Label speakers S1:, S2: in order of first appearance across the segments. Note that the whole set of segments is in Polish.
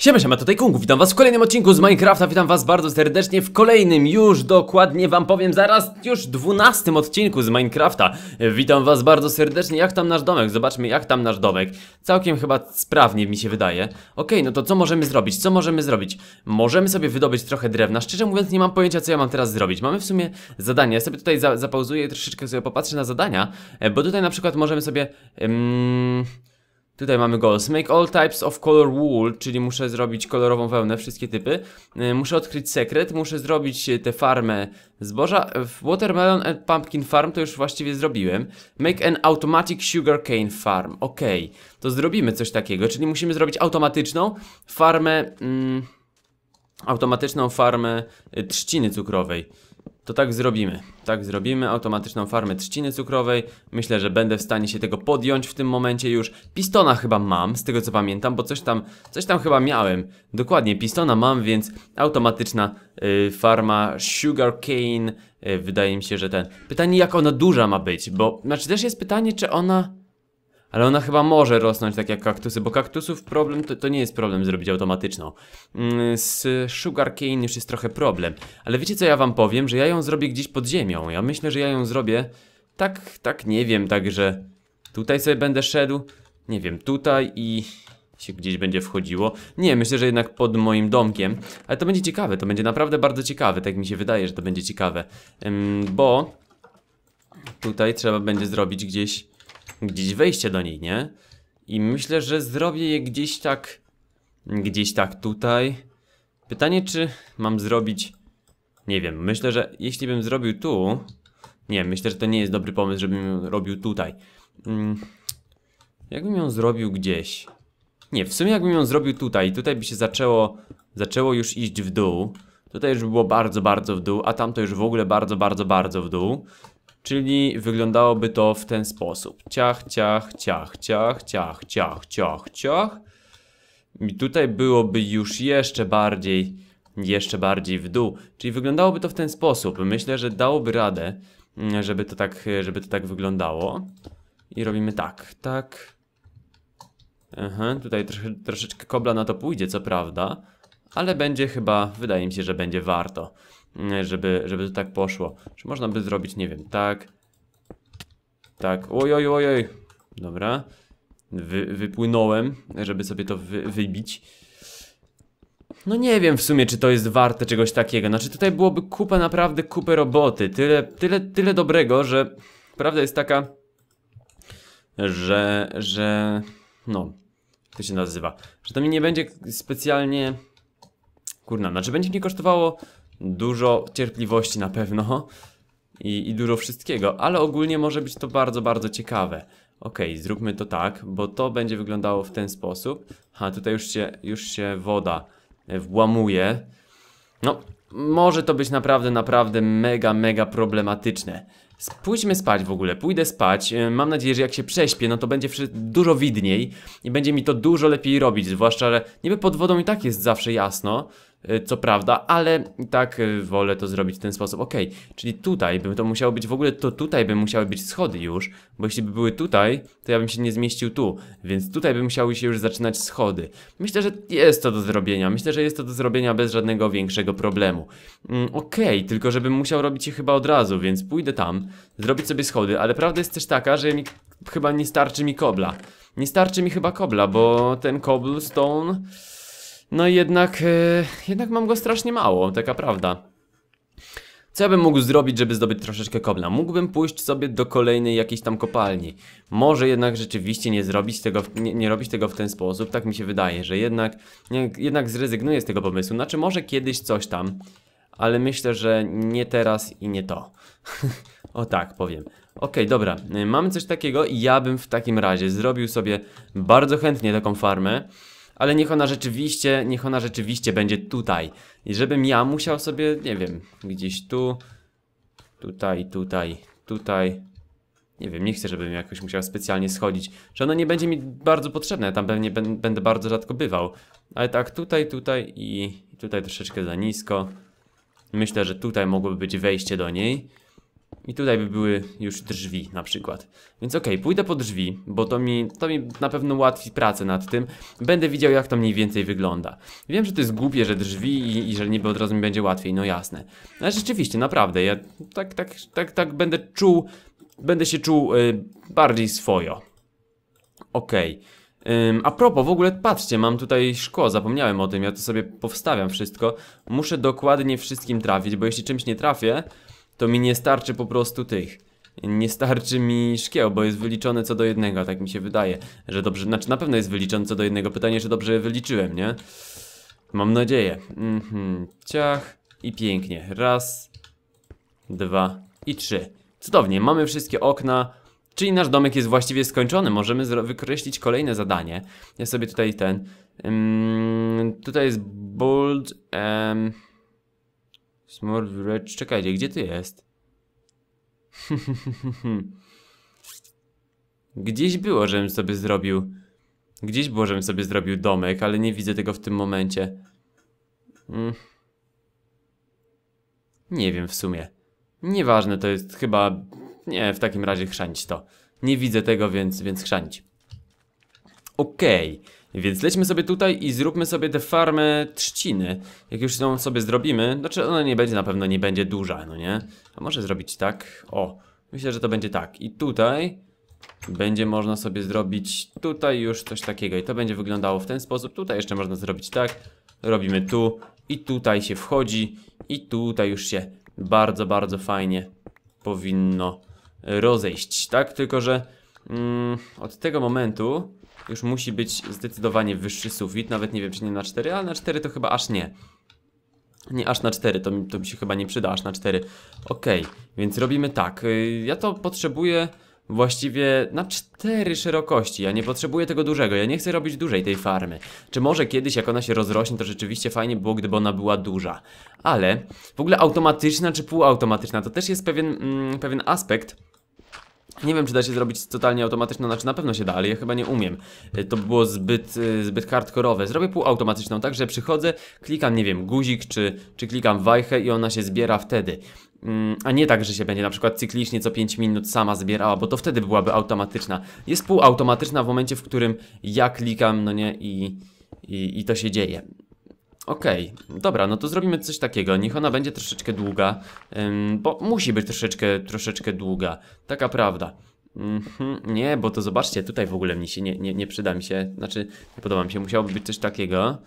S1: Siema, siema, tutaj Kungu, witam was w kolejnym odcinku z Minecrafta, witam was bardzo serdecznie w kolejnym już, dokładnie wam powiem zaraz, już dwunastym odcinku z Minecrafta Witam was bardzo serdecznie, jak tam nasz domek, zobaczmy jak tam nasz domek Całkiem chyba sprawnie mi się wydaje Okej, okay, no to co możemy zrobić, co możemy zrobić? Możemy sobie wydobyć trochę drewna, szczerze mówiąc nie mam pojęcia co ja mam teraz zrobić Mamy w sumie zadanie. ja sobie tutaj za zapauzuję, troszeczkę sobie popatrzę na zadania e, Bo tutaj na przykład możemy sobie... Mm, Tutaj mamy goals. Make all types of color wool, czyli muszę zrobić kolorową wełnę, wszystkie typy. Y, muszę odkryć sekret, muszę zrobić y, tę farmę zboża. Watermelon and pumpkin farm to już właściwie zrobiłem. Make an automatic sugarcane farm. Ok, to zrobimy coś takiego, czyli musimy zrobić automatyczną farmę... Mm, automatyczną farmę y, trzciny cukrowej. To tak zrobimy. Tak zrobimy automatyczną farmę trzciny cukrowej. Myślę, że będę w stanie się tego podjąć w tym momencie już. Pistona chyba mam, z tego co pamiętam, bo coś tam, coś tam chyba miałem. Dokładnie, pistona mam, więc automatyczna y, farma sugar cane. Y, wydaje mi się, że ten. Pytanie, jak ona duża ma być, bo znaczy też jest pytanie, czy ona ale ona chyba może rosnąć tak jak kaktusy, bo kaktusów problem to, to nie jest problem zrobić automatyczną. Mm, z sugarcane już jest trochę problem. Ale wiecie co ja wam powiem? Że ja ją zrobię gdzieś pod ziemią. Ja myślę, że ja ją zrobię tak, tak nie wiem, także tutaj sobie będę szedł. Nie wiem, tutaj i się gdzieś będzie wchodziło. Nie, myślę, że jednak pod moim domkiem. Ale to będzie ciekawe, to będzie naprawdę bardzo ciekawe. Tak mi się wydaje, że to będzie ciekawe. Ym, bo tutaj trzeba będzie zrobić gdzieś gdzieś wejście do niej, nie? I myślę, że zrobię je gdzieś tak, gdzieś tak tutaj. Pytanie, czy mam zrobić, nie wiem, myślę, że jeśli bym zrobił tu, nie, myślę, że to nie jest dobry pomysł, żebym ją robił tutaj. Hmm. Jakbym ją zrobił gdzieś. Nie, w sumie jakbym ją zrobił tutaj, tutaj by się zaczęło, zaczęło już iść w dół. Tutaj już by było bardzo, bardzo w dół, a tam to już w ogóle bardzo, bardzo, bardzo w dół. Czyli wyglądałoby to w ten sposób. Ciach, ciach, ciach, ciach, ciach, ciach, ciach, ciach. I tutaj byłoby już jeszcze bardziej, jeszcze bardziej w dół. Czyli wyglądałoby to w ten sposób. Myślę, że dałoby radę, mm, żeby to tak, żeby to tak wyglądało. I robimy tak, tak. Aha, tutaj trosze, troszeczkę kobla na to pójdzie, co prawda. Ale będzie chyba, wydaje mi się, że będzie warto. E, żeby, żeby to tak poszło. Czy można by zrobić, nie wiem, tak. Tak, oj, oj, oj, oj. Dobra. Wy, wypłynąłem, żeby sobie to wy, wybić. No nie wiem w sumie, czy to jest warte czegoś takiego. Znaczy tutaj byłoby kupę, naprawdę kupę roboty. Tyle, tyle, tyle dobrego, że prawda jest taka, że, że, no, to się nazywa, że to mi nie będzie specjalnie, kurna, znaczy będzie mi kosztowało dużo cierpliwości na pewno i, i dużo wszystkiego, ale ogólnie może być to bardzo, bardzo ciekawe. Ok, zróbmy to tak, bo to będzie wyglądało w ten sposób. A tutaj już się, już się woda e, włamuje. No, może to być naprawdę, naprawdę mega, mega problematyczne. Pójdźmy spać w ogóle, pójdę spać. E, mam nadzieję, że jak się prześpię, no to będzie dużo widniej i będzie mi to dużo lepiej robić. Zwłaszcza, że niby pod wodą i tak jest zawsze jasno, E, co prawda, ale tak e, wolę to zrobić w ten sposób. Ok, czyli tutaj bym to musiało być, w ogóle to tutaj by musiały być schody już, bo jeśli by były tutaj, to ja bym się nie zmieścił tu, więc tutaj by musiały się już zaczynać schody. Myślę, że jest to do zrobienia, myślę, że jest to do zrobienia bez żadnego większego problemu. Mm, ok, tylko żebym musiał robić je chyba od razu, więc pójdę tam, zrobić sobie schody, ale prawda jest też taka, że mi chyba nie starczy mi kobla. Nie starczy mi chyba kobla, bo ten cobblestone... No jednak, e, jednak mam go strasznie mało, taka prawda. Co ja bym mógł zrobić, żeby zdobyć troszeczkę kobla? Mógłbym pójść sobie do kolejnej jakiejś tam kopalni. Może jednak rzeczywiście nie zrobić tego, nie, nie robić tego w ten sposób, tak mi się wydaje, że jednak, nie, jednak zrezygnuję z tego pomysłu. Znaczy może kiedyś coś tam, ale myślę, że nie teraz i nie to. o tak, powiem. Ok, dobra, mamy coś takiego i ja bym w takim razie zrobił sobie bardzo chętnie taką farmę ale niech ona rzeczywiście, niech ona rzeczywiście będzie tutaj. I żebym ja musiał sobie, nie wiem, gdzieś tu, tutaj, tutaj, tutaj, nie wiem, nie chcę, żebym jakoś musiał specjalnie schodzić, że ono nie będzie mi bardzo potrzebne, tam pewnie będę bardzo rzadko bywał. Ale tak, tutaj, tutaj i tutaj troszeczkę za nisko. Myślę, że tutaj mogłoby być wejście do niej. I tutaj by były już drzwi na przykład. Więc okej, okay, pójdę po drzwi, bo to mi, to mi na pewno ułatwi pracę nad tym. Będę widział jak to mniej więcej wygląda. Wiem, że to jest głupie, że drzwi i, i że niby od razu mi będzie łatwiej, no jasne. No, ale rzeczywiście, naprawdę, ja tak, tak, tak, tak będę czuł, będę się czuł y, bardziej swojo. Okej. Okay. a propos, w ogóle patrzcie, mam tutaj szkło, zapomniałem o tym, ja to sobie powstawiam wszystko. Muszę dokładnie wszystkim trafić, bo jeśli czymś nie trafię, to mi nie starczy po prostu tych. Nie starczy mi szkieł, bo jest wyliczone co do jednego, tak mi się wydaje, że dobrze, znaczy na pewno jest wyliczone co do jednego, pytanie, czy dobrze wyliczyłem, nie? Mam nadzieję. Mhm, ciach i pięknie. Raz, dwa i trzy. Cudownie, mamy wszystkie okna, czyli nasz domek jest właściwie skończony. Możemy wykreślić kolejne zadanie. Ja sobie tutaj ten... Mm, tutaj jest bold... Small Czekajcie, gdzie ty jest? Gdzieś było, żebym sobie zrobił... Gdzieś było, żebym sobie zrobił domek, ale nie widzę tego w tym momencie. Mm. Nie wiem w sumie. Nieważne, to jest chyba... Nie, w takim razie chrzanić to. Nie widzę tego, więc, więc chrzanić. Okej. Okay. Więc lećmy sobie tutaj i zróbmy sobie tę farmę trzciny. Jak już ją sobie zrobimy, znaczy ona nie będzie na pewno, nie będzie duża, no nie? A może zrobić tak, o, myślę, że to będzie tak. I tutaj będzie można sobie zrobić tutaj już coś takiego i to będzie wyglądało w ten sposób. Tutaj jeszcze można zrobić tak, robimy tu i tutaj się wchodzi i tutaj już się bardzo, bardzo fajnie powinno rozejść, tak? Tylko, że mm, od tego momentu już musi być zdecydowanie wyższy sufit. Nawet nie wiem, czy nie na 4, ale na 4 to chyba aż nie. Nie, aż na 4, to mi, to mi się chyba nie przyda, aż na 4. Ok, więc robimy tak. Y, ja to potrzebuję właściwie na 4 szerokości. Ja nie potrzebuję tego dużego, ja nie chcę robić dużej tej farmy. Czy może kiedyś, jak ona się rozrośnie, to rzeczywiście fajnie było, gdyby ona była duża. Ale w ogóle automatyczna czy półautomatyczna, to też jest pewien, mm, pewien aspekt, nie wiem, czy da się zrobić totalnie automatyczną, znaczy na pewno się da, ale ja chyba nie umiem. E, to by było zbyt, e, zbyt hardkorowe. Zrobię półautomatyczną, tak, że przychodzę, klikam, nie wiem, guzik, czy, czy klikam wajchę i ona się zbiera wtedy. Mm, a nie tak, że się będzie na przykład cyklicznie co 5 minut sama zbierała, bo to wtedy byłaby automatyczna. Jest półautomatyczna w momencie, w którym ja klikam, no nie, i, i, i to się dzieje. Okej, okay, dobra, no to zrobimy coś takiego. Niech ona będzie troszeczkę długa, bo musi być troszeczkę, troszeczkę długa. Taka prawda. Mm nie, bo to zobaczcie, tutaj w ogóle mi się nie, nie, nie przyda mi się, znaczy nie podoba mi się, musiałoby być coś takiego.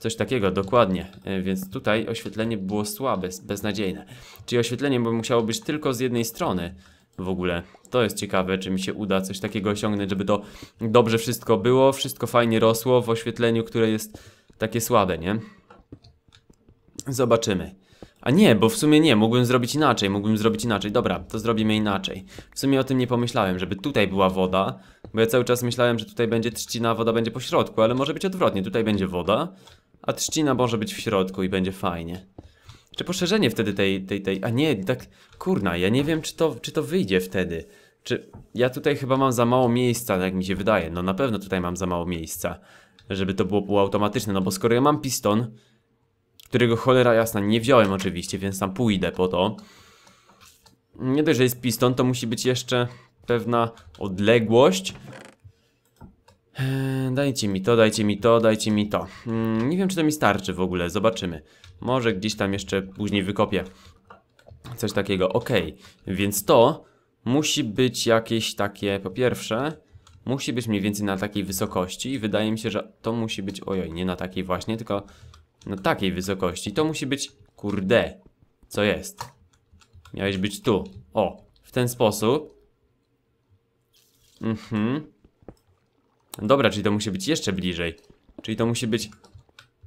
S1: Coś takiego, dokładnie. E, więc tutaj oświetlenie było słabe, beznadziejne. Czyli oświetlenie by musiało być tylko z jednej strony w ogóle. To jest ciekawe, czy mi się uda coś takiego osiągnąć, żeby to dobrze wszystko było, wszystko fajnie rosło w oświetleniu, które jest takie słabe, nie? Zobaczymy. A nie, bo w sumie nie, mógłbym zrobić inaczej, mógłbym zrobić inaczej. Dobra, to zrobimy inaczej. W sumie o tym nie pomyślałem, żeby tutaj była woda, bo ja cały czas myślałem, że tutaj będzie trzcina, woda będzie po środku, ale może być odwrotnie. Tutaj będzie woda, a trzcina może być w środku i będzie fajnie. Czy poszerzenie wtedy tej, tej, tej... A nie, tak, kurna, ja nie wiem, czy to, czy to wyjdzie wtedy. Czy ja tutaj chyba mam za mało miejsca, jak mi się wydaje. No na pewno tutaj mam za mało miejsca żeby to było półautomatyczne, no bo skoro ja mam piston, którego cholera jasna nie wziąłem oczywiście, więc tam pójdę po to. Nie dość, że jest piston, to musi być jeszcze pewna odległość. Eee, dajcie mi to, dajcie mi to, dajcie mi to. Mm, nie wiem, czy to mi starczy w ogóle, zobaczymy. Może gdzieś tam jeszcze później wykopię. Coś takiego, ok. Więc to musi być jakieś takie, po pierwsze, musi być mniej więcej na takiej wysokości i wydaje mi się, że to musi być, ojoj, nie na takiej właśnie, tylko na takiej wysokości. To musi być, kurde, co jest? Miałeś być tu, o, w ten sposób. Mhm. Dobra, czyli to musi być jeszcze bliżej. Czyli to musi być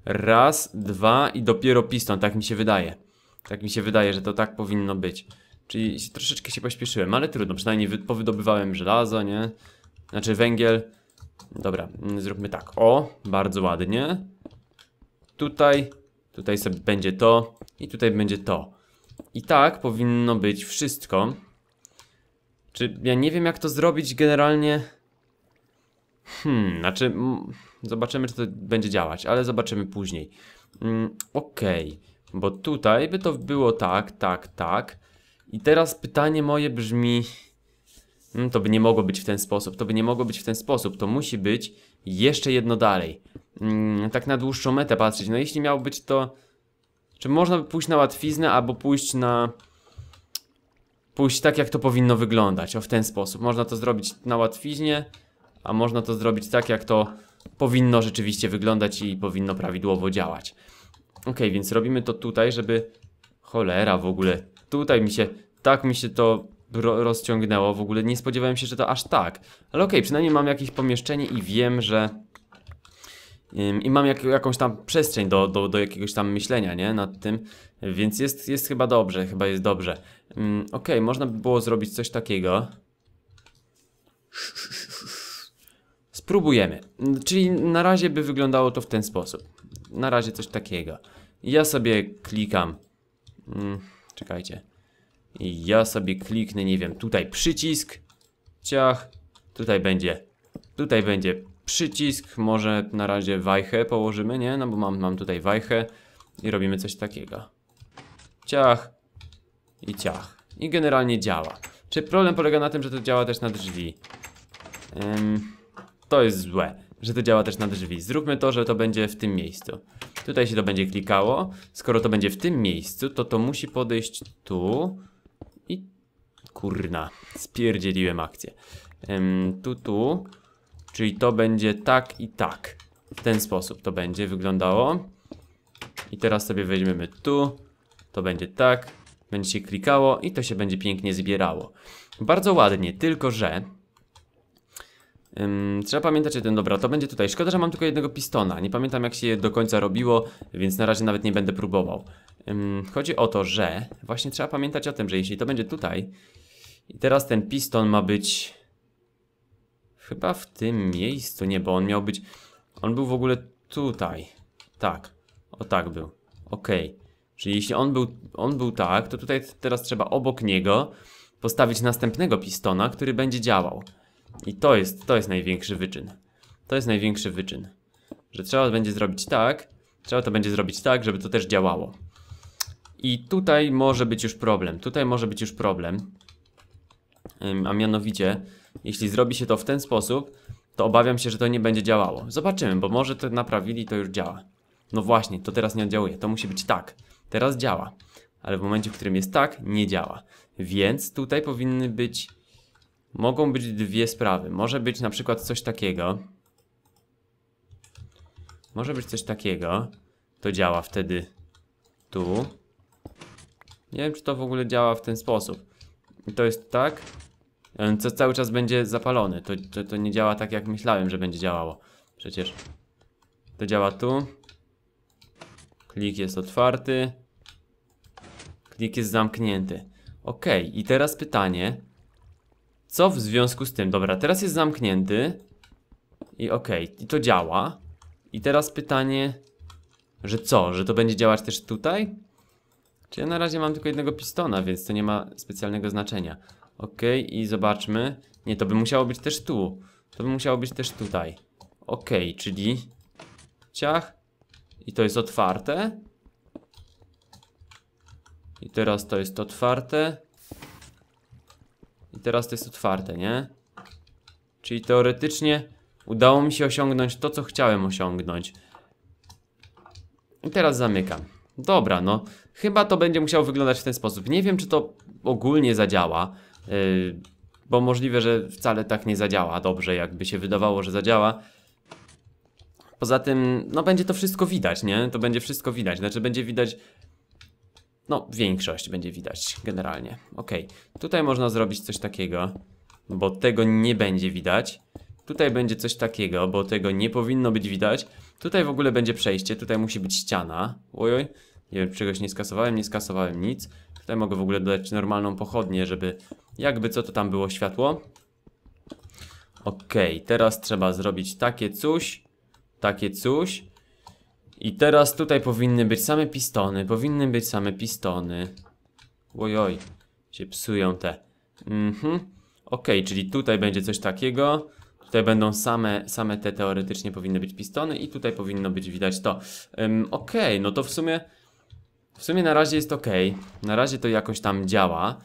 S1: raz, dwa i dopiero piston, tak mi się wydaje. Tak mi się wydaje, że to tak powinno być. Czyli troszeczkę się pośpieszyłem, ale trudno, przynajmniej powydobywałem żelazo, nie? Znaczy węgiel. Dobra, mm, zróbmy tak. O, bardzo ładnie. Tutaj, tutaj sobie będzie to i tutaj będzie to. I tak powinno być wszystko. Czy ja nie wiem jak to zrobić generalnie? Hmm, znaczy zobaczymy czy to będzie działać, ale zobaczymy później. Mm, Okej, okay. bo tutaj by to było tak, tak, tak. I teraz pytanie moje brzmi... Mm, to by nie mogło być w ten sposób, to by nie mogło być w ten sposób, to musi być jeszcze jedno dalej. Mm, tak na dłuższą metę patrzeć. No jeśli miał być to... Czy można by pójść na łatwiznę albo pójść na... Pójść tak jak to powinno wyglądać, o w ten sposób. Można to zrobić na łatwiznie, a można to zrobić tak jak to powinno rzeczywiście wyglądać i powinno prawidłowo działać. Ok, więc robimy to tutaj, żeby... Cholera w ogóle. Tutaj mi się... Tak mi się to ro rozciągnęło w ogóle. Nie spodziewałem się, że to aż tak. Ale okej, okay, przynajmniej mam jakieś pomieszczenie i wiem, że... I mam jak, jakąś tam przestrzeń do, do, do jakiegoś tam myślenia, nie? Nad tym. Więc jest, jest chyba dobrze, chyba jest dobrze. Ok, okej, okay, można by było zrobić coś takiego. Spróbujemy. Czyli na razie by wyglądało to w ten sposób. Na razie coś takiego. Ja sobie klikam. Mm, czekajcie. I ja sobie kliknę, nie wiem, tutaj przycisk, ciach, tutaj będzie, tutaj będzie przycisk, może na razie wajchę położymy, nie? No bo mam, mam tutaj wajchę i robimy coś takiego. Ciach i ciach. I generalnie działa. Czy problem polega na tym, że to działa też na drzwi? to jest złe, że to działa też na drzwi. Zróbmy to, że to będzie w tym miejscu. Tutaj się to będzie klikało. Skoro to będzie w tym miejscu, to to musi podejść tu. Kurna, spierdzieliłem akcję. Ym, tu, tu. Czyli to będzie tak i tak. W ten sposób to będzie wyglądało. I teraz sobie weźmiemy tu. To będzie tak. Będzie się klikało i to się będzie pięknie zbierało. Bardzo ładnie, tylko że... Ym, trzeba pamiętać o tym, dobra, to będzie tutaj. Szkoda, że mam tylko jednego pistona. Nie pamiętam jak się je do końca robiło, więc na razie nawet nie będę próbował. Ym, chodzi o to, że właśnie trzeba pamiętać o tym, że jeśli to będzie tutaj, i teraz ten piston ma być chyba w tym miejscu, nie, bo on miał być, on był w ogóle tutaj, tak, o tak był, ok. Czyli jeśli on był, on był tak, to tutaj teraz trzeba obok niego postawić następnego pistona, który będzie działał. I to jest, to jest największy wyczyn. To jest największy wyczyn. Że trzeba będzie zrobić tak, trzeba to będzie zrobić tak, żeby to też działało. I tutaj może być już problem, tutaj może być już problem, a mianowicie, jeśli zrobi się to w ten sposób, to obawiam się, że to nie będzie działało. Zobaczymy, bo może to naprawili i to już działa. No właśnie, to teraz nie oddziałuje. To musi być tak. Teraz działa. Ale w momencie, w którym jest tak, nie działa. Więc tutaj powinny być... Mogą być dwie sprawy. Może być na przykład coś takiego. Może być coś takiego. To działa wtedy tu. Nie wiem, czy to w ogóle działa w ten sposób. I to jest tak. Co cały czas będzie zapalony. To, to, to nie działa tak jak myślałem, że będzie działało. Przecież. To działa tu. Klik jest otwarty. Klik jest zamknięty. Ok, i teraz pytanie. Co w związku z tym? Dobra, teraz jest zamknięty. I ok, i to działa. I teraz pytanie, że co? Że to będzie działać też tutaj? Czy ja na razie mam tylko jednego pistona, więc to nie ma specjalnego znaczenia. Ok, i zobaczmy. Nie, to by musiało być też tu. To by musiało być też tutaj. Ok, czyli... Ciach. I to jest otwarte. I teraz to jest otwarte. I teraz to jest otwarte, nie? Czyli teoretycznie udało mi się osiągnąć to, co chciałem osiągnąć. I teraz zamykam. Dobra, no. Chyba to będzie musiało wyglądać w ten sposób. Nie wiem, czy to ogólnie zadziała, yy, bo możliwe, że wcale tak nie zadziała dobrze, jakby się wydawało, że zadziała. Poza tym, no będzie to wszystko widać, nie? To będzie wszystko widać, znaczy będzie widać... No, większość będzie widać, generalnie. Ok, tutaj można zrobić coś takiego, bo tego nie będzie widać. Tutaj będzie coś takiego, bo tego nie powinno być widać. Tutaj w ogóle będzie przejście, tutaj musi być ściana. Oj, nie wiem, czegoś nie skasowałem, nie skasowałem nic. Tutaj mogę w ogóle dodać normalną pochodnię, żeby jakby co to tam było światło. Okej, okay, teraz trzeba zrobić takie coś, takie coś. I teraz tutaj powinny być same pistony, powinny być same pistony. Oj, się psują te. Mhm. Okej, okay, czyli tutaj będzie coś takiego. Tutaj będą same, same te teoretycznie powinny być pistony i tutaj powinno być widać to. Um, ok, no to w sumie w sumie na razie jest ok. Na razie to jakoś tam działa.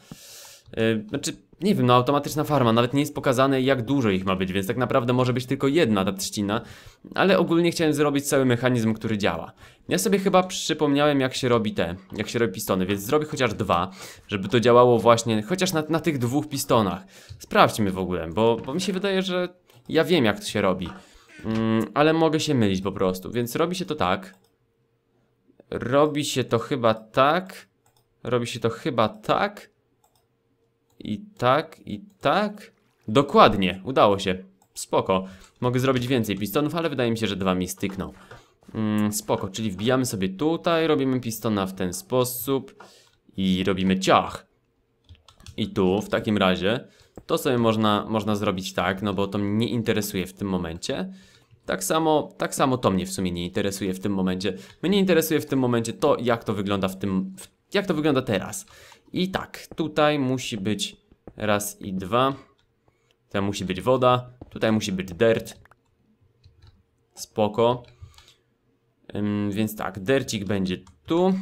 S1: znaczy, nie wiem, no automatyczna farma, nawet nie jest pokazane jak dużo ich ma być, więc tak naprawdę może być tylko jedna ta trzcina, ale ogólnie chciałem zrobić cały mechanizm, który działa. Ja sobie chyba przypomniałem jak się robi te, jak się robi pistony, więc zrobię chociaż dwa, żeby to działało właśnie, chociaż na, na tych dwóch pistonach. Sprawdźmy w ogóle, bo, bo mi się wydaje, że ja wiem jak to się robi mm, Ale mogę się mylić po prostu Więc robi się to tak Robi się to chyba tak Robi się to chyba tak I tak, i tak Dokładnie, udało się Spoko, mogę zrobić więcej pistonów Ale wydaje mi się, że dwa mi stykną mm, Spoko, czyli wbijamy sobie tutaj Robimy pistona w ten sposób I robimy ciach i tu w takim razie to sobie można, można zrobić tak, no bo to mnie nie interesuje w tym momencie. Tak samo, tak samo to mnie w sumie nie interesuje w tym momencie. Mnie interesuje w tym momencie to, jak to wygląda w tym, jak to wygląda teraz. I tak, tutaj musi być raz i dwa. Tutaj musi być woda, tutaj musi być dirt. Spoko. Ym, więc tak, dercik będzie tu.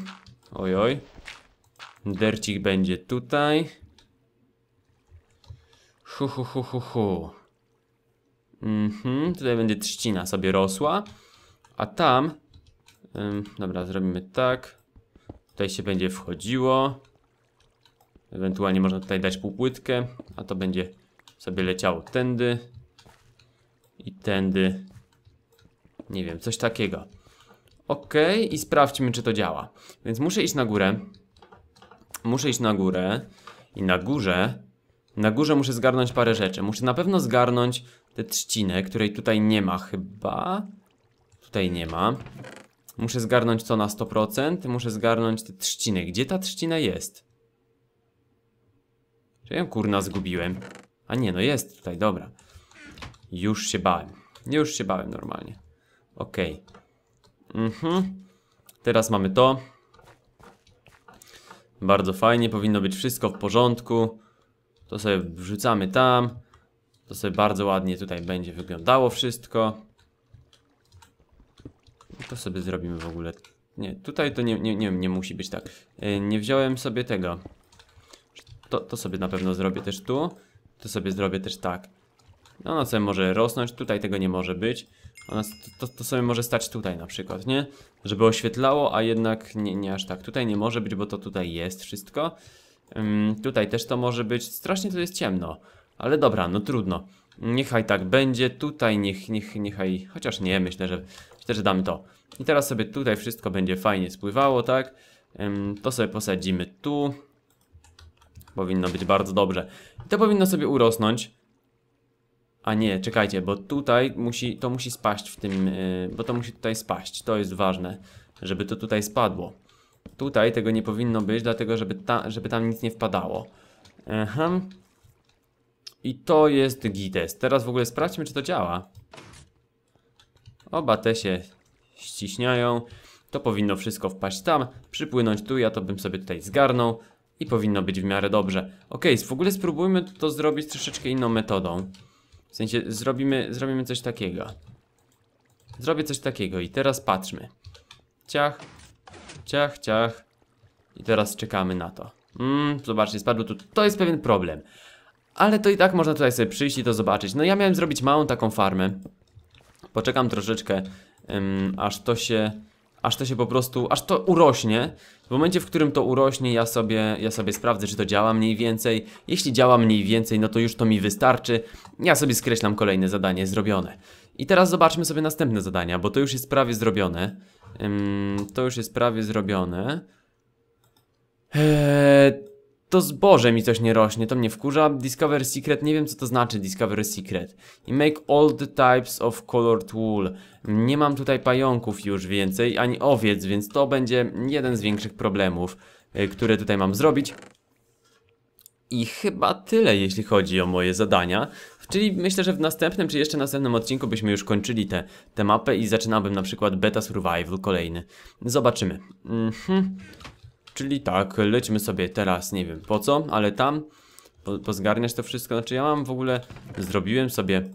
S1: Ojoj. Dercik będzie tutaj. Hu, hu, hu, hu, hu. Mhm, tutaj będzie trzcina sobie rosła. A tam... Ym, dobra, zrobimy tak. Tutaj się będzie wchodziło. Ewentualnie można tutaj dać półpłytkę, a to będzie sobie leciało tędy. I tędy. Nie wiem, coś takiego. Ok, i sprawdźmy, czy to działa. Więc muszę iść na górę. Muszę iść na górę. I na górze na górze muszę zgarnąć parę rzeczy. Muszę na pewno zgarnąć tę trzcinę, której tutaj nie ma chyba. Tutaj nie ma. Muszę zgarnąć co na 100%. Muszę zgarnąć tę trzcinę. Gdzie ta trzcina jest? Czy ja kurna zgubiłem? A nie, no jest tutaj, dobra. Już się bałem. Już się bałem normalnie. Okej. Okay. Mhm. Teraz mamy to. Bardzo fajnie, powinno być wszystko w porządku. To sobie wrzucamy tam. To sobie bardzo ładnie tutaj będzie wyglądało wszystko. To sobie zrobimy w ogóle. Nie, tutaj to nie, nie, nie, nie musi być tak. Y, nie wziąłem sobie tego. To, to sobie na pewno zrobię też tu. To sobie zrobię też tak. No Ona sobie może rosnąć, tutaj tego nie może być. Ona to, to sobie może stać tutaj na przykład, nie? Żeby oświetlało, a jednak nie, nie aż tak. Tutaj nie może być, bo to tutaj jest wszystko tutaj też to może być. Strasznie to jest ciemno. Ale dobra, no trudno. Niechaj tak będzie. Tutaj niech, niech, niechaj. Chociaż nie, myślę, że myślę, że damy to. I teraz sobie tutaj wszystko będzie fajnie spływało, tak? to sobie posadzimy tu. Powinno być bardzo dobrze. I to powinno sobie urosnąć. A nie, czekajcie, bo tutaj musi, to musi spaść w tym, yy, bo to musi tutaj spaść. To jest ważne, żeby to tutaj spadło. Tutaj tego nie powinno być, dlatego żeby, ta, żeby tam nic nie wpadało. Aha. I to jest GITES. Teraz w ogóle sprawdźmy, czy to działa. Oba te się ściśniają. To powinno wszystko wpaść tam, przypłynąć tu, ja to bym sobie tutaj zgarnął i powinno być w miarę dobrze. Ok, w ogóle spróbujmy to zrobić troszeczkę inną metodą. W sensie zrobimy, zrobimy coś takiego. Zrobię coś takiego i teraz patrzmy. Ciach, ciach, ciach. I teraz czekamy na to. Mmm, zobaczcie, spadło tu. To jest pewien problem. Ale to i tak można tutaj sobie przyjść i to zobaczyć. No ja miałem zrobić małą taką farmę. Poczekam troszeczkę, aż to się... Aż to się po prostu, aż to urośnie W momencie, w którym to urośnie, ja sobie, ja sobie sprawdzę, czy to działa mniej więcej Jeśli działa mniej więcej, no to już to mi wystarczy Ja sobie skreślam kolejne zadanie zrobione I teraz zobaczmy sobie następne zadania, bo to już jest prawie zrobione Ym, to już jest prawie zrobione. Eee, to zboże mi coś nie rośnie, to mnie wkurza. Discover Secret, nie wiem co to znaczy Discover Secret. I make all the types of colored wool. Nie mam tutaj pająków już więcej, ani owiec, więc to będzie jeden z większych problemów, yy, które tutaj mam zrobić. I chyba tyle, jeśli chodzi o moje zadania. Czyli myślę, że w następnym, czy jeszcze następnym odcinku byśmy już kończyli tę te, te mapę i zaczynałbym na przykład Beta Survival kolejny. Zobaczymy. Mhm. Czyli tak, lećmy sobie teraz, nie wiem po co, ale tam po, pozgarniać to wszystko. Znaczy ja mam w ogóle, zrobiłem sobie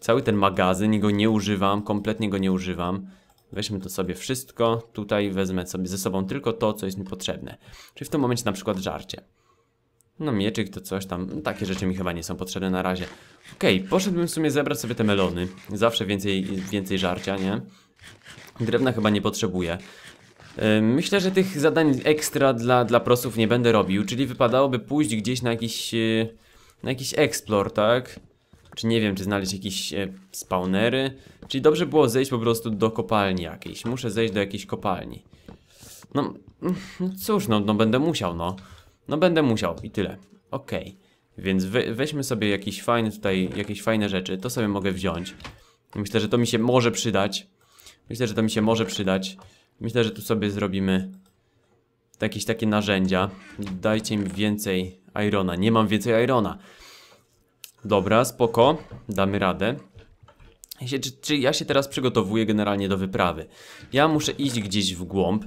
S1: cały ten magazyn i go nie używam, kompletnie go nie używam. Weźmy to sobie wszystko, tutaj wezmę sobie ze sobą tylko to, co jest mi potrzebne. Czyli w tym momencie na przykład żarcie. No mieczyk to coś tam, takie rzeczy mi chyba nie są potrzebne na razie. Okej, okay, poszedłbym w sumie zebrać sobie te melony. Zawsze więcej, więcej żarcia, nie? Drewna chyba nie potrzebuję. Myślę, że tych zadań ekstra dla, dla prosów nie będę robił, czyli wypadałoby pójść gdzieś na jakiś, e, na jakiś explore, tak? Czy nie wiem, czy znaleźć jakieś e, spawnery? Czyli dobrze było zejść po prostu do kopalni jakiejś. Muszę zejść do jakiejś kopalni. No, no cóż, no, no będę musiał, no. No będę musiał i tyle. Ok, Więc we, weźmy sobie jakieś fajne tutaj, jakieś fajne rzeczy. To sobie mogę wziąć. Myślę, że to mi się może przydać. Myślę, że to mi się może przydać. Myślę, że tu sobie zrobimy jakieś takie narzędzia. Dajcie mi więcej irona. Nie mam więcej irona. Dobra, spoko. Damy radę. Czy, czy ja się teraz przygotowuję generalnie do wyprawy? Ja muszę iść gdzieś w głąb.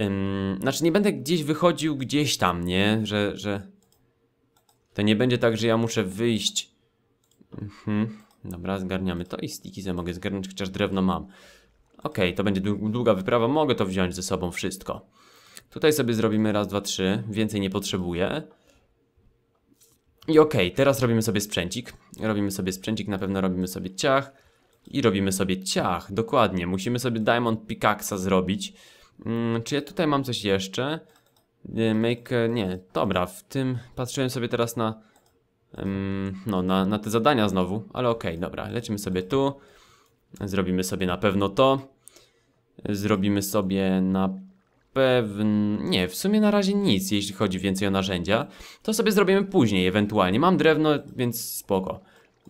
S1: Ym, znaczy nie będę gdzieś wychodził gdzieś tam, nie? Że, że... To nie będzie tak, że ja muszę wyjść. Mhm. Dobra, zgarniamy to i stickies mogę zgarnąć, chociaż drewno mam. Ok, to będzie długa wyprawa, mogę to wziąć ze sobą wszystko. Tutaj sobie zrobimy raz, dwa, trzy, więcej nie potrzebuję. I ok, teraz robimy sobie sprzęcik. Robimy sobie sprzęcik, na pewno robimy sobie ciach. I robimy sobie ciach, dokładnie. Musimy sobie diamond pickaxa zrobić. Mm, czy ja tutaj mam coś jeszcze? Make... nie, dobra, w tym patrzyłem sobie teraz na... no, na, na te zadania znowu, ale okej, okay, dobra, lecimy sobie tu. Zrobimy sobie na pewno to. Zrobimy sobie na pewno... Nie, w sumie na razie nic, jeśli chodzi więcej o narzędzia. To sobie zrobimy później, ewentualnie. Mam drewno, więc spoko.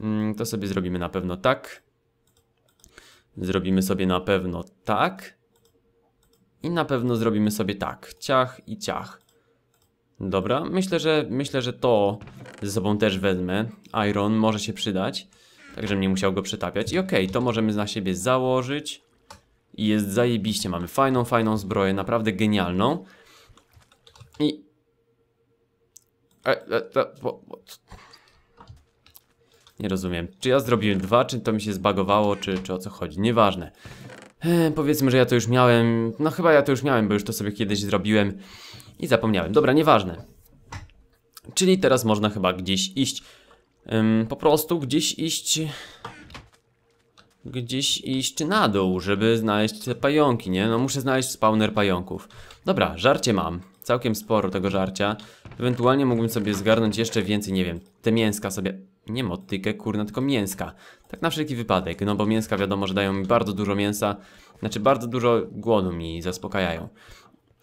S1: Mm, to sobie zrobimy na pewno tak. Zrobimy sobie na pewno tak. I na pewno zrobimy sobie tak, ciach i ciach. Dobra, myślę, że myślę, że to ze sobą też wezmę. Iron może się przydać. Także nie musiał go przetapiać. I okej, okay, to możemy na siebie założyć. I jest zajebiście. Mamy fajną, fajną zbroję, naprawdę genialną. I... E, e, e, nie rozumiem. Czy ja zrobiłem dwa, czy to mi się zbagowało, czy, czy o co chodzi. Nieważne. Ehm, powiedzmy, że ja to już miałem. No chyba ja to już miałem, bo już to sobie kiedyś zrobiłem i zapomniałem. Dobra, nieważne. Czyli teraz można chyba gdzieś iść. Ym, ehm, po prostu gdzieś iść. Gdzieś iść na dół, żeby znaleźć te pająki, nie? No muszę znaleźć spawner pająków. Dobra, żarcie mam. Całkiem sporo tego żarcia. Ewentualnie mógłbym sobie zgarnąć jeszcze więcej, nie wiem. Te mięska sobie nie motykę, kurna, tylko mięska. Tak na wszelki wypadek, no bo mięska wiadomo, że dają mi bardzo dużo mięsa, znaczy bardzo dużo głodu mi zaspokajają.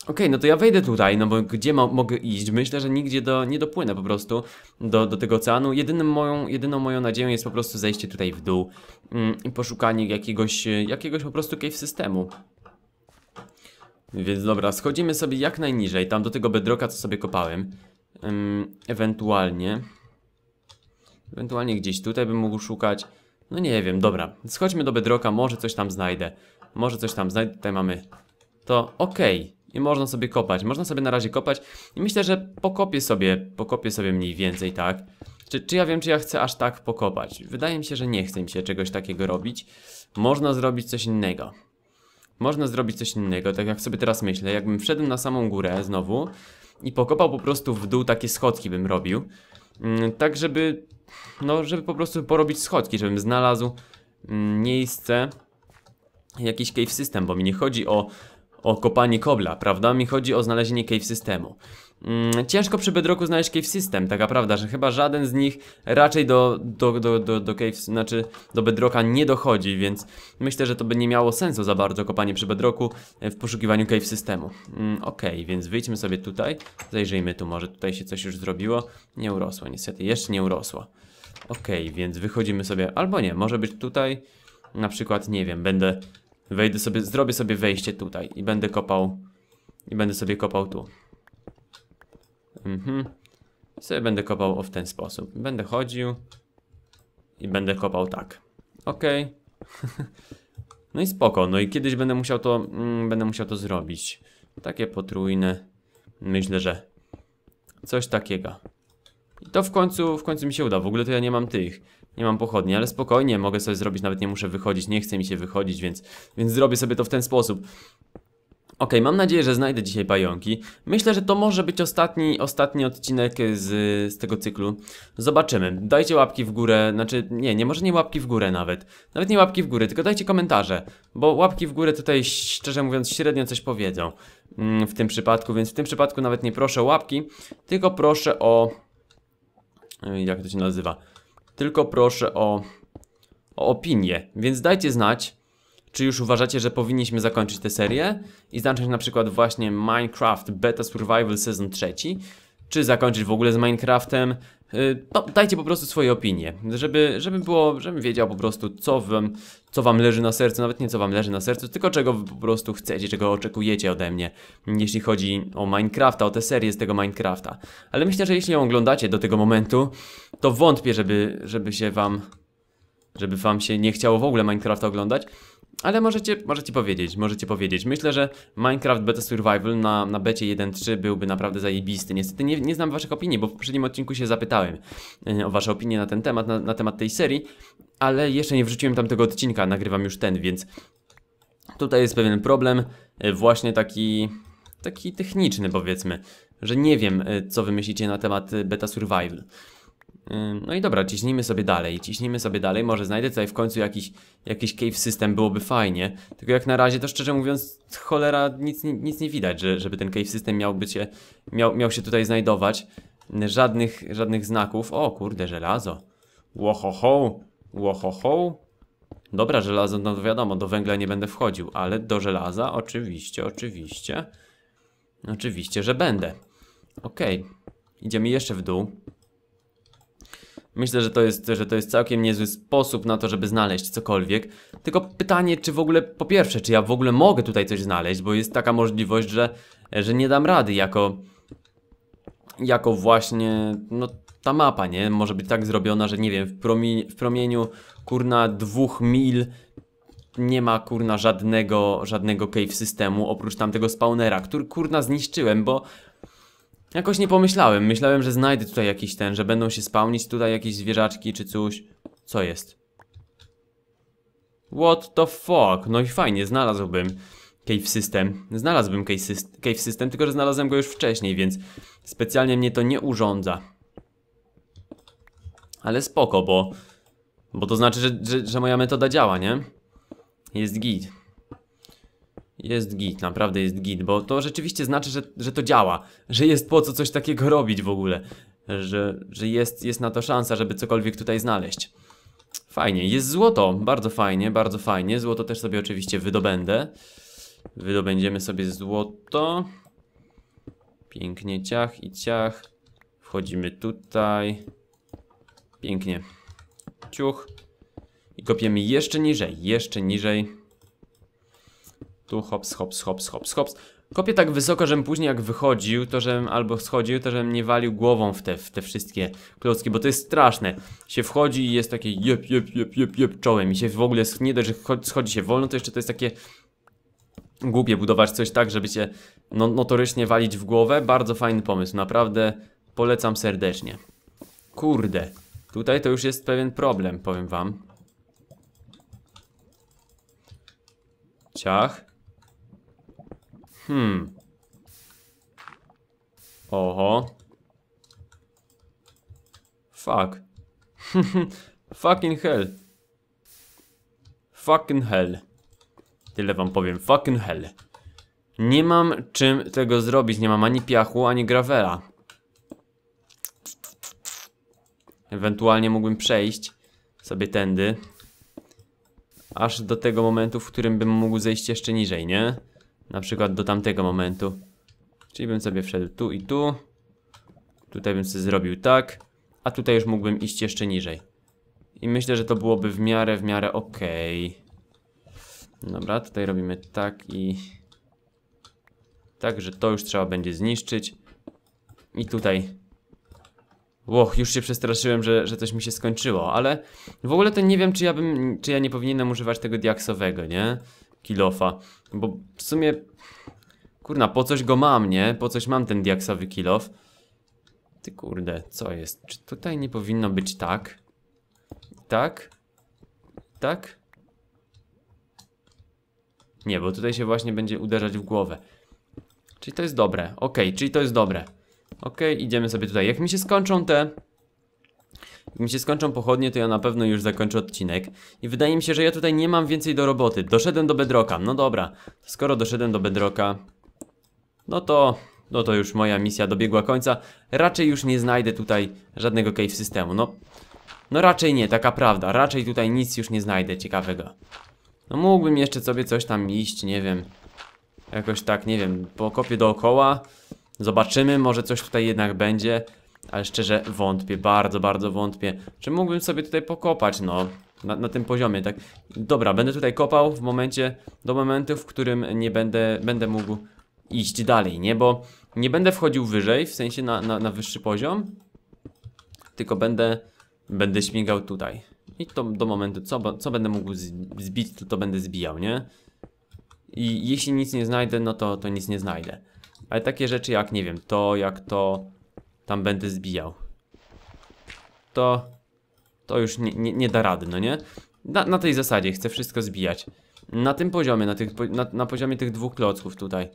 S1: Okej, okay, no to ja wejdę tutaj, no bo gdzie mogę iść? Myślę, że nigdzie do, nie dopłynę po prostu do, do tego oceanu. Jedynym moją, jedyną moją nadzieją jest po prostu zejście tutaj w dół mm, i poszukanie jakiegoś, jakiegoś po prostu cave systemu. Więc dobra, schodzimy sobie jak najniżej, tam do tego bedroka, co sobie kopałem. Ym, ewentualnie... Ewentualnie gdzieś tutaj bym mógł szukać. No nie wiem, dobra. Schodźmy do Bedroka, może coś tam znajdę. Może coś tam znajdę. Tutaj mamy to okej. Okay. I można sobie kopać. Można sobie na razie kopać. I myślę, że pokopię sobie, pokopię sobie mniej więcej, tak? Czy, czy ja wiem, czy ja chcę aż tak pokopać? Wydaje mi się, że nie chcę mi się czegoś takiego robić. Można zrobić coś innego. Można zrobić coś innego, tak jak sobie teraz myślę. Jakbym wszedł na samą górę znowu i pokopał po prostu w dół takie schodki bym robił. Mm, tak, żeby no, żeby po prostu porobić schodki, żebym znalazł mm, miejsce, jakiś cave system, bo mi nie chodzi o, o kopanie kobla, prawda? Mi chodzi o znalezienie cave systemu. Mm, ciężko przy Bedrocku znaleźć cave system, taka prawda, że chyba żaden z nich raczej do, do, do, do, do cave, znaczy do Bedrocka nie dochodzi, więc myślę, że to by nie miało sensu za bardzo kopanie przy Bedrocku e, w poszukiwaniu cave systemu. Mm, ok, więc wyjdźmy sobie tutaj, zajrzyjmy tu, może tutaj się coś już zrobiło. Nie urosło, niestety, jeszcze nie urosło. Ok, więc wychodzimy sobie, albo nie, może być tutaj, na przykład, nie wiem, będę, wejdę sobie, zrobię sobie wejście tutaj i będę kopał, i będę sobie kopał tu. Mhm. I sobie będę kopał w ten sposób. Będę chodził i będę kopał tak. Ok. no i spoko, no i kiedyś będę musiał to, mm, będę musiał to zrobić. Takie potrójne, myślę, że coś takiego. I to w końcu, w końcu mi się uda. W ogóle to ja nie mam tych, nie mam pochodni, ale spokojnie, mogę coś zrobić, nawet nie muszę wychodzić, nie chce mi się wychodzić, więc, więc zrobię sobie to w ten sposób. Ok, mam nadzieję, że znajdę dzisiaj pająki. Myślę, że to może być ostatni, ostatni odcinek z, z tego cyklu. Zobaczymy. Dajcie łapki w górę, znaczy nie, nie może nie łapki w górę nawet. Nawet nie łapki w górę, tylko dajcie komentarze, bo łapki w górę tutaj szczerze mówiąc średnio coś powiedzą mm, w tym przypadku, więc w tym przypadku nawet nie proszę o łapki, tylko proszę o Y, jak to się nazywa. Tylko proszę o, o opinię. Więc dajcie znać, czy już uważacie, że powinniśmy zakończyć tę serię i zacząć na przykład właśnie Minecraft Beta Survival Season 3, czy zakończyć w ogóle z Minecraftem, to y, dajcie po prostu swoje opinie, żeby, żeby było, żebym wiedział po prostu, co wam, co wam leży na sercu, nawet nie co wam leży na sercu, tylko czego wy po prostu chcecie, czego oczekujecie ode mnie, jeśli chodzi o Minecrafta, o te serie z tego Minecrafta. Ale myślę, że jeśli ją oglądacie do tego momentu, to wątpię, żeby, żeby się wam, żeby wam się nie chciało w ogóle Minecrafta oglądać, ale możecie, możecie powiedzieć, możecie powiedzieć. Myślę, że Minecraft Beta Survival na, na becie 1.3 byłby naprawdę zajebisty. Niestety nie, nie znam waszych opinii, bo w poprzednim odcinku się zapytałem e, o wasze opinie na ten temat, na, na temat tej serii, ale jeszcze nie wrzuciłem tamtego odcinka, nagrywam już ten, więc tutaj jest pewien problem, e, właśnie taki, taki techniczny powiedzmy, że nie wiem, e, co wy myślicie na temat Beta Survival. No i dobra, ciśnijmy sobie dalej, ciśnijmy sobie dalej, może znajdę tutaj w końcu jakiś, jakiś cave system, byłoby fajnie. Tylko jak na razie to szczerze mówiąc, cholera, nic, nic nie widać, że, żeby ten cave system miał, się miał, miał się tutaj znajdować. Żadnych, żadnych znaków. O kurde, żelazo. Łohoho, łohoho. Dobra, żelazo, no wiadomo, do węgla nie będę wchodził, ale do żelaza oczywiście, oczywiście. Oczywiście, że będę. Okej, okay. idziemy jeszcze w dół. Myślę, że to, jest, że to jest całkiem niezły sposób na to, żeby znaleźć cokolwiek. Tylko pytanie, czy w ogóle, po pierwsze, czy ja w ogóle mogę tutaj coś znaleźć, bo jest taka możliwość, że, że nie dam rady jako, jako właśnie, no ta mapa, nie? Może być tak zrobiona, że nie wiem, w, promie, w promieniu kurna dwóch mil nie ma kurna żadnego, żadnego cave systemu oprócz tamtego spawnera, który kurna zniszczyłem, bo Jakoś nie pomyślałem. Myślałem, że znajdę tutaj jakiś ten, że będą się spawnić tutaj jakieś zwierzaczki czy coś. Co jest? What the fuck? No i fajnie, znalazłbym cave system. Znalazłbym cave, cave system, tylko że znalazłem go już wcześniej, więc specjalnie mnie to nie urządza. Ale spoko, bo... Bo to znaczy, że, że, że moja metoda działa, nie? Jest git. Jest git, naprawdę jest git, bo to rzeczywiście znaczy, że, że to działa, że jest po co coś takiego robić w ogóle, że, że jest, jest na to szansa, żeby cokolwiek tutaj znaleźć. Fajnie, jest złoto, bardzo fajnie, bardzo fajnie, złoto też sobie oczywiście wydobędę. Wydobędziemy sobie złoto. Pięknie, ciach i ciach. Wchodzimy tutaj. Pięknie. Ciuch. I kopiemy jeszcze niżej, jeszcze niżej. Tu hops, hops, hops, hops, hops. Kopię tak wysoko, żebym później jak wychodził, to żebym albo schodził, to żebym nie walił głową w te, w te wszystkie klocki, bo to jest straszne. Się wchodzi i jest takie jep, jep, jep, jep, jep czołem i się w ogóle nie dość, że schodzi się wolno, to jeszcze to jest takie głupie budować coś tak, żeby się no, notorycznie walić w głowę. Bardzo fajny pomysł, naprawdę polecam serdecznie. Kurde, tutaj to już jest pewien problem, powiem wam. Ciach. Hmm. Oho. Fuck. Fucking hell. Fucking hell. Tyle wam powiem. Fucking hell. Nie mam czym tego zrobić. Nie mam ani piachu, ani gravela. Ewentualnie mógłbym przejść sobie tędy. Aż do tego momentu, w którym bym mógł zejść jeszcze niżej, nie? Na przykład do tamtego momentu. Czyli bym sobie wszedł tu i tu. Tutaj bym sobie zrobił tak. A tutaj już mógłbym iść jeszcze niżej. I myślę, że to byłoby w miarę, w miarę ok. Dobra, tutaj robimy tak i... Tak, że to już trzeba będzie zniszczyć. I tutaj... Łoch, już się przestraszyłem, że, że coś mi się skończyło, ale... W ogóle to nie wiem, czy ja bym... Czy ja nie powinienem używać tego diaksowego, nie? kilofa. Bo w sumie, kurna, po coś go mam, nie? Po coś mam ten diaksowy kilof. Ty kurde, co jest? Czy tutaj nie powinno być tak? Tak? Tak? Nie, bo tutaj się właśnie będzie uderzać w głowę. Czyli to jest dobre. Ok, czyli to jest dobre. Ok, idziemy sobie tutaj. Jak mi się skończą te mi się skończą pochodnie, to ja na pewno już zakończę odcinek. I wydaje mi się, że ja tutaj nie mam więcej do roboty. Doszedłem do Bedroka, no dobra. Skoro doszedłem do Bedroka, no to... No to już moja misja dobiegła końca. Raczej już nie znajdę tutaj żadnego cave systemu, no... No raczej nie, taka prawda. Raczej tutaj nic już nie znajdę ciekawego. No mógłbym jeszcze sobie coś tam iść, nie wiem. Jakoś tak, nie wiem, pokopię dookoła. Zobaczymy, może coś tutaj jednak będzie ale szczerze wątpię, bardzo, bardzo wątpię. Czy mógłbym sobie tutaj pokopać, no? Na, na, tym poziomie, tak? Dobra, będę tutaj kopał w momencie, do momentu, w którym nie będę, będę mógł iść dalej, nie? Bo nie będę wchodził wyżej, w sensie na, na, na wyższy poziom, tylko będę, będę śmigał tutaj. I to do momentu, co, co będę mógł zbić, to, to będę zbijał, nie? I jeśli nic nie znajdę, no to, to nic nie znajdę. Ale takie rzeczy jak, nie wiem, to, jak to, tam będę zbijał. To, to już nie, nie, nie da rady, no nie? Na, na, tej zasadzie chcę wszystko zbijać. Na tym poziomie, na, tych, na, na poziomie tych dwóch klocków tutaj.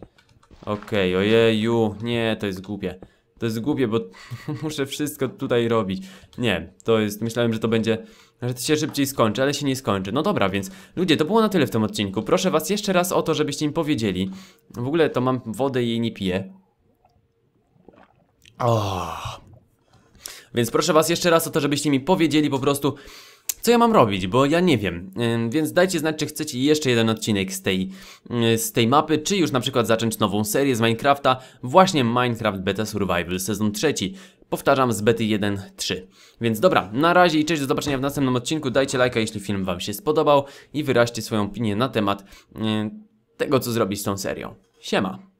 S1: Okej, okay, ojeju, nie, to jest głupie. To jest głupie, bo muszę wszystko tutaj robić. Nie, to jest, myślałem, że to będzie, że to się szybciej skończy, ale się nie skończy. No dobra, więc ludzie, to było na tyle w tym odcinku. Proszę was jeszcze raz o to, żebyście im powiedzieli. W ogóle to mam wodę i jej nie piję. Oh. Więc proszę was jeszcze raz o to, żebyście mi powiedzieli po prostu co ja mam robić, bo ja nie wiem. Yy, więc dajcie znać, czy chcecie jeszcze jeden odcinek z tej, yy, z tej mapy, czy już na przykład zacząć nową serię z Minecrafta, właśnie Minecraft Beta Survival sezon trzeci. Powtarzam z bety 1.3. Więc dobra, na razie i cześć, do zobaczenia w następnym odcinku. Dajcie lajka, jeśli film Wam się spodobał i wyraźcie swoją opinię na temat yy, tego, co zrobić z tą serią. Siema!